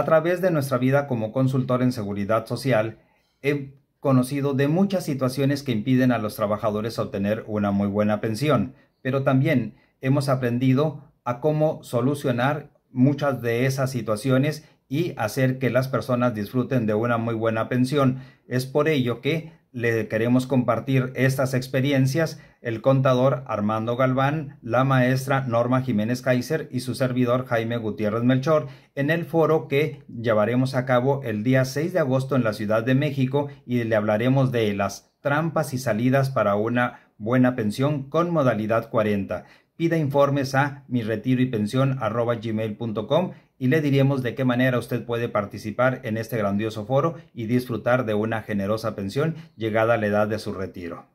A través de nuestra vida como consultor en seguridad social, he conocido de muchas situaciones que impiden a los trabajadores obtener una muy buena pensión, pero también hemos aprendido a cómo solucionar muchas de esas situaciones y hacer que las personas disfruten de una muy buena pensión. Es por ello que le queremos compartir estas experiencias el contador Armando Galván, la maestra Norma Jiménez Kaiser y su servidor Jaime Gutiérrez Melchor en el foro que llevaremos a cabo el día 6 de agosto en la Ciudad de México y le hablaremos de las trampas y salidas para una buena pensión con modalidad 40 pida informes a mi retiro y pensión y le diremos de qué manera usted puede participar en este grandioso foro y disfrutar de una generosa pensión llegada a la edad de su retiro.